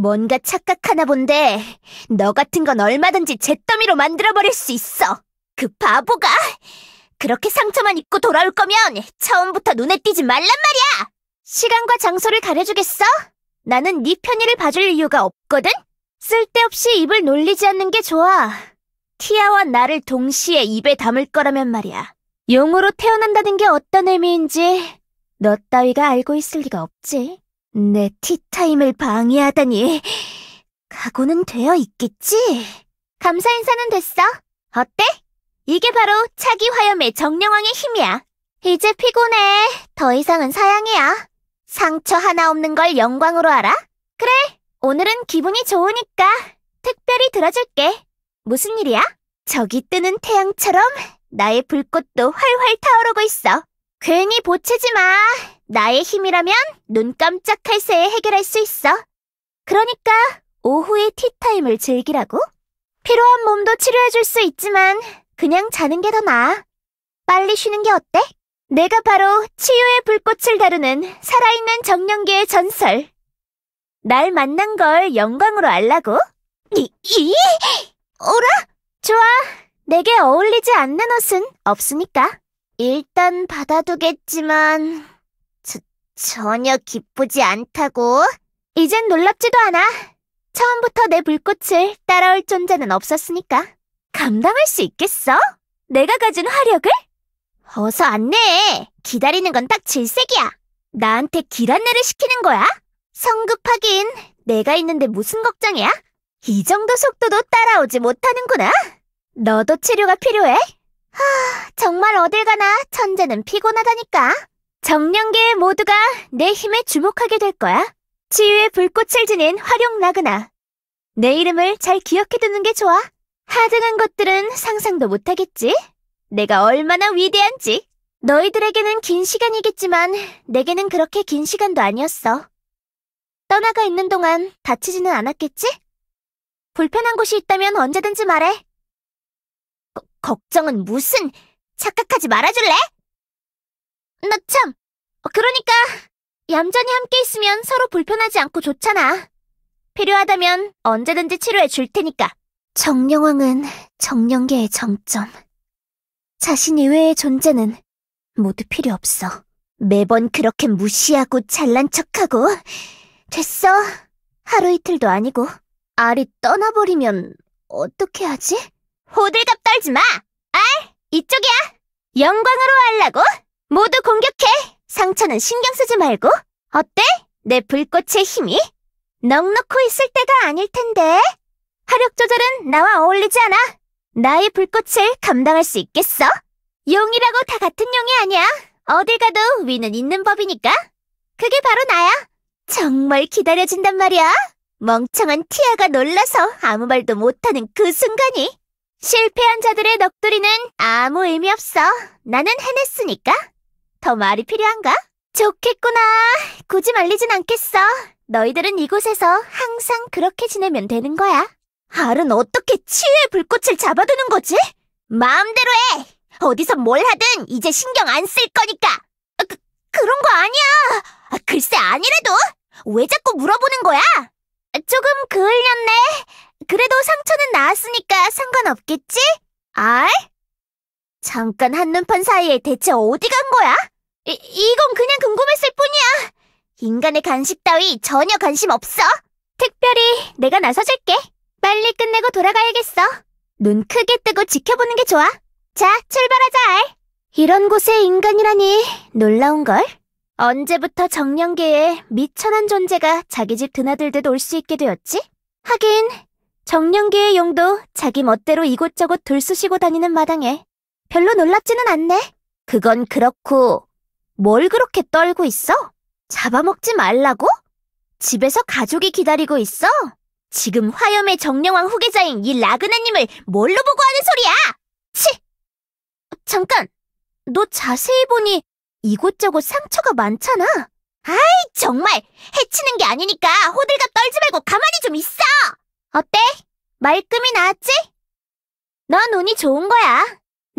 뭔가 착각하나 본데 너 같은 건 얼마든지 잿더미로 만들어버릴 수 있어. 그 바보가! 그렇게 상처만 입고 돌아올 거면 처음부터 눈에 띄지 말란 말이야! 시간과 장소를 가려주겠어? 나는 네 편의를 봐줄 이유가 없거든? 쓸데없이 입을 놀리지 않는 게 좋아. 티아와 나를 동시에 입에 담을 거라면 말이야. 용으로 태어난다는 게 어떤 의미인지 너 따위가 알고 있을 리가 없지. 내 티타임을 방해하다니. 각오는 되어 있겠지? 감사 인사는 됐어. 어때? 이게 바로 차기 화염의 정령왕의 힘이야. 이제 피곤해. 더 이상은 사양이야. 상처 하나 없는 걸 영광으로 알아? 그래, 오늘은 기분이 좋으니까 특별히 들어줄게. 무슨 일이야? 저기 뜨는 태양처럼 나의 불꽃도 활활 타오르고 있어. 괜히 보채지 마. 나의 힘이라면 눈 깜짝할 새에 해결할 수 있어. 그러니까 오후의 티타임을 즐기라고? 피로한 몸도 치료해줄 수 있지만 그냥 자는 게 더 나아. 빨리 쉬는 게 어때? 내가 바로 치유의 불꽃을 다루는 살아있는 정령계의 전설. 날 만난 걸 영광으로 알라고? 이, 이? 오라? 좋아. 내게 어울리지 않는 옷은 없으니까. 일단 받아두겠지만... 전혀 기쁘지 않다고? 이젠 놀랍지도 않아. 처음부터 내 불꽃을 따라올 존재는 없었으니까. 감당할 수 있겠어? 내가 가진 화력을? 어서 안내해! 기다리는 건 딱 질색이야! 나한테 길 안내를 시키는 거야? 성급하긴 내가 있는데 무슨 걱정이야? 이 정도 속도도 따라오지 못하는구나. 너도 치료가 필요해. 하, 정말 어딜 가나 천재는 피곤하다니까. 정령계 의 모두가 내 힘에 주목하게 될 거야. 치유의 불꽃을 지닌 활룡 나그나. 내 이름을 잘 기억해두는 게 좋아. 하등한 것들은 상상도 못하겠지. 내가 얼마나 위대한지. 너희들에게는 긴 시간이겠지만 내게는 그렇게 긴 시간도 아니었어. 떠나가 있는 동안 다치지는 않았겠지? 불편한 곳이 있다면 언제든지 말해. 거, 걱정은 무슨... 착각하지 말아줄래? 나 참! 어, 그러니까 얌전히 함께 있으면 서로 불편하지 않고 좋잖아. 필요하다면 언제든지 치료해 줄 테니까. 정령왕은 정령계의 정점. 자신 이외의 존재는 모두 필요 없어. 매번 그렇게 무시하고 잘난 척하고 됐어. 하루 이틀도 아니고 알이 떠나버리면 어떻게 하지? 호들갑 떨지 마! 알! 이쪽이야! 영광으로 하려고! 모두 공격해! 상처는 신경 쓰지 말고. 어때? 내 불꽃의 힘이? 넉넉고 있을 때가 아닐 텐데. 화력 조절은 나와 어울리지 않아. 나의 불꽃을 감당할 수 있겠어? 용이라고 다 같은 용이 아니야. 어딜 가도 위는 있는 법이니까. 그게 바로 나야. 정말 기다려진단 말이야. 멍청한 티아가 놀라서 아무 말도 못하는 그 순간이. 실패한 자들의 넋두리는 아무 의미 없어. 나는 해냈으니까. 더 말이 필요한가? 좋겠구나. 굳이 말리진 않겠어. 너희들은 이곳에서 항상 그렇게 지내면 되는 거야. 알은 어떻게 치유의 불꽃을 잡아두는 거지? 마음대로 해! 어디서 뭘 하든 이제 신경 안 쓸 거니까! 아, 그, 그런 거 아니야! 아, 글쎄 아니래도! 왜 자꾸 물어보는 거야? 조금 그을렸네. 그래도 상처는 나았으니까 상관없겠지? 알? 잠깐 한눈판 사이에 대체 어디 간 거야? 이, 이건 그냥 궁금했을 뿐이야. 인간의 간식 따위 전혀 관심 없어. 특별히 내가 나서줄게. 빨리 끝내고 돌아가야겠어. 눈 크게 뜨고 지켜보는 게 좋아. 자, 출발하자, 알. 이런 곳에 인간이라니 놀라운걸? 언제부터 정령계에 미천한 존재가 자기 집 드나들듯 올 수 있게 되었지? 하긴 정령계의 용도 자기 멋대로 이곳저곳 돌쑤시고 다니는 마당에 별로 놀랍지는 않네. 그건 그렇고 뭘 그렇게 떨고 있어? 잡아먹지 말라고? 집에서 가족이 기다리고 있어? 지금 화염의 정령왕 후계자인 이 라그나님을 뭘로 보고 하는 소리야! 치! 잠깐! 너 자세히 보니 이곳저곳 상처가 많잖아. 아이, 정말! 해치는 게 아니니까 호들갑 떨지 말고 가만히 좀 있어! 어때? 말끔히 나았지? 넌 운이 좋은 거야.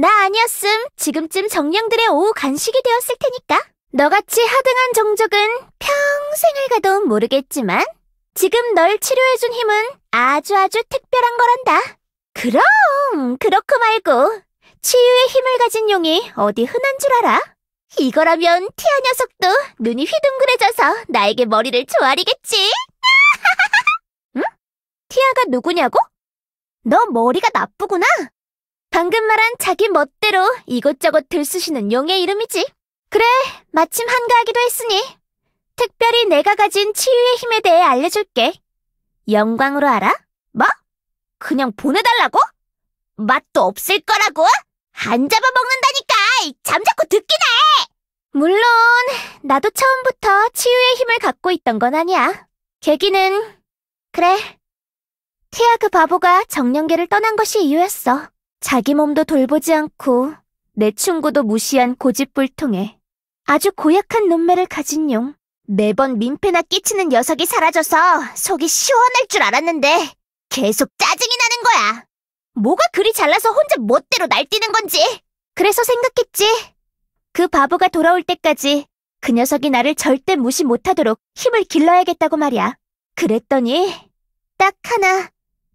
나 아니었음 지금쯤 정령들의 오후 간식이 되었을 테니까. 너같이 하등한 정족은 평생을 가도 모르겠지만 지금 널 치료해준 힘은 아주 아주 특별한 거란다. 그럼 그렇고 말고 치유의 힘을 가진 용이 어디 흔한 줄 알아? 이거라면 티아 녀석도 눈이 휘둥그레져서 나에게 머리를 조아리겠지. 응? 티아가 누구냐고? 너 머리가 나쁘구나. 방금 말한 자기 멋대로 이것저것 들쑤시는 용의 이름이지. 그래, 마침 한가하기도 했으니 특별히 내가 가진 치유의 힘에 대해 알려줄게. 영광으로 알아? 뭐? 그냥 보내달라고? 맛도 없을 거라고? 안 잡아먹는다니까! 잠자코 듣기나 해! 물론 나도 처음부터 치유의 힘을 갖고 있던 건 아니야. 계기는 그래. 티아그 바보가 정령계를 떠난 것이 이유였어. 자기 몸도 돌보지 않고 내 충고도 무시한 고집불통에 아주 고약한 눈매를 가진 용. 매번 민폐나 끼치는 녀석이 사라져서 속이 시원할 줄 알았는데 계속 짜증이 나는 거야. 뭐가 그리 잘나서 혼자 멋대로 날뛰는 건지. 그래서 생각했지. 그 바보가 돌아올 때까지 그 녀석이 나를 절대 무시 못하도록 힘을 길러야겠다고 말이야. 그랬더니 딱 하나.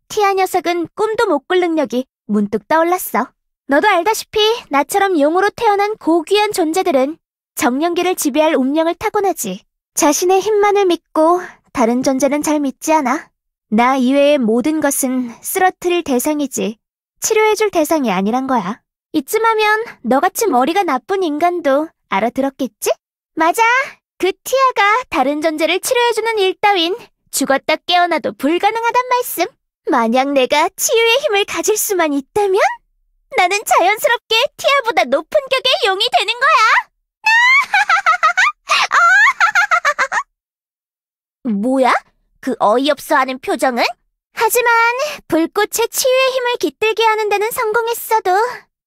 티아 녀석은 꿈도 못 꿀 능력이 문득 떠올랐어. 너도 알다시피 나처럼 용으로 태어난 고귀한 존재들은 정령기를 지배할 운명을 타고나지. 자신의 힘만을 믿고 다른 존재는 잘 믿지 않아. 나 이외의 모든 것은 쓰러뜨릴 대상이지 치료해줄 대상이 아니란 거야. 이쯤하면 너같이 머리가 나쁜 인간도 알아들었겠지? 맞아. 그 티아가 다른 존재를 치료해주는 일 따윈 죽었다 깨어나도 불가능하단 말씀. 만약 내가 치유의 힘을 가질 수만 있다면 나는 자연스럽게 티아보다 높은 격의 용이 되는 거야. 아! 어! 뭐야? 그 어이없어 하는 표정은? 하지만 불꽃의 치유의 힘을 깃들게 하는 데는 성공했어도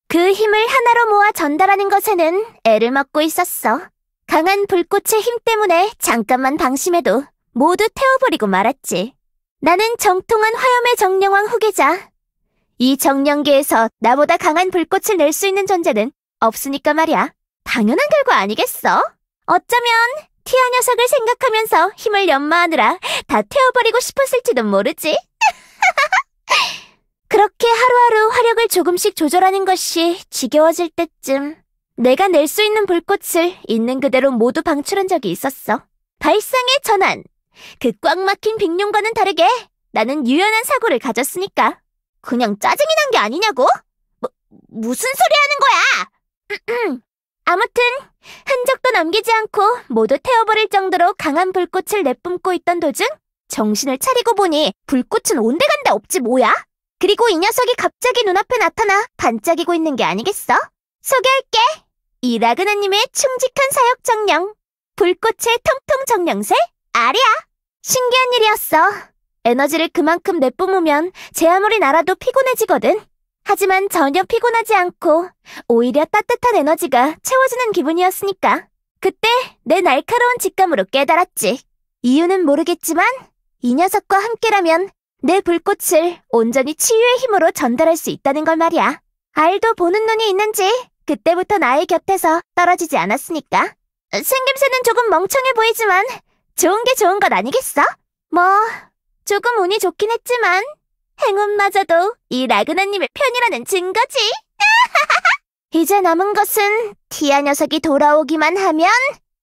그 힘을 하나로 모아 전달하는 것에는 애를 먹고 있었어. 강한 불꽃의 힘 때문에 잠깐만 방심해도 모두 태워버리고 말았지. 나는 정통한 화염의 정령왕 후계자. 이 정령계에서 나보다 강한 불꽃을 낼 수 있는 존재는 없으니까 말이야. 당연한 결과 아니겠어? 어쩌면 티아 녀석을 생각하면서 힘을 연마하느라 다 태워버리고 싶었을지도 모르지. 그렇게 하루하루 화력을 조금씩 조절하는 것이 지겨워질 때쯤 내가 낼 수 있는 불꽃을 있는 그대로 모두 방출한 적이 있었어. 발상의 전환! 그꽉 막힌 빅룡과는 다르게 나는 유연한 사고를 가졌으니까. 그냥 짜증이 난 게 아니냐고? 뭐, 무슨 소리 하는 거야! 아무튼 흔적도 남기지 않고 모두 태워버릴 정도로 강한 불꽃을 내뿜고 있던 도중 정신을 차리고 보니 불꽃은 온데간데 없지 뭐야? 그리고 이 녀석이 갑자기 눈앞에 나타나 반짝이고 있는 게 아니겠어? 소개할게! 이라그나님의 충직한 사역 정령 불꽃의 통통 정령새 아리아! 신기한 일이었어. 에너지를 그만큼 내뿜으면 제 아무리 날아도 피곤해지거든. 하지만 전혀 피곤하지 않고 오히려 따뜻한 에너지가 채워지는 기분이었으니까. 그때 내 날카로운 직감으로 깨달았지. 이유는 모르겠지만 이 녀석과 함께라면 내 불꽃을 온전히 치유의 힘으로 전달할 수 있다는 걸 말이야. 알도 보는 눈이 있는지 그때부터 나의 곁에서 떨어지지 않았으니까. 생김새는 조금 멍청해 보이지만 좋은 게 좋은 것 아니겠어? 뭐, 조금 운이 좋긴 했지만 행운마저도 이 라그나님의 편이라는 증거지. 이제 남은 것은 티아 녀석이 돌아오기만 하면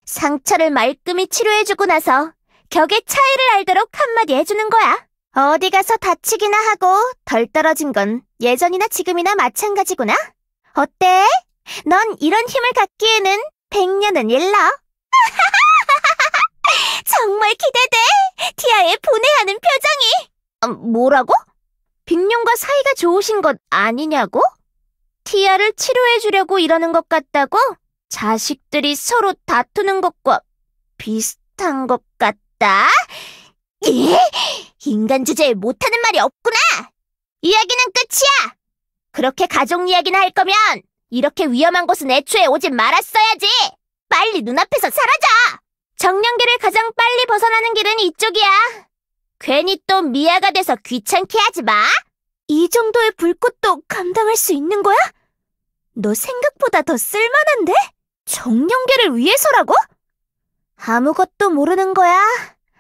상처를 말끔히 치료해주고 나서 격의 차이를 알도록 한마디 해주는 거야. 어디 가서 다치기나 하고 덜 떨어진 건 예전이나 지금이나 마찬가지구나. 어때? 넌 이런 힘을 갖기에는 백년은 일러. 정말 기대돼! 티아의 보내하는 표정이! 아, 뭐라고? 빅룡과 사이가 좋으신 것 아니냐고? 티아를 치료해주려고 이러는 것 같다고? 자식들이 서로 다투는 것과 비슷한 것 같다? 예? 인간 주제에 못하는 말이 없구나! 이야기는 끝이야! 그렇게 가족 이야기나 할 거면 이렇게 위험한 곳은 애초에 오지 말았어야지! 빨리 눈앞에서 사라져! 정령기를 가장 빨리 벗어나는 길은 이쪽이야. 괜히 또 미아가 돼서 귀찮게 하지 마. 이 정도의 불꽃도 감당할 수 있는 거야? 너 생각보다 더 쓸만한데? 정령계를 위해서라고? 아무것도 모르는 거야?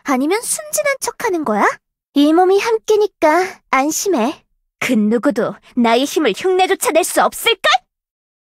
아니면 순진한 척하는 거야? 이 몸이 함께니까 안심해. 그 누구도 나의 힘을 흉내조차 낼 수 없을걸?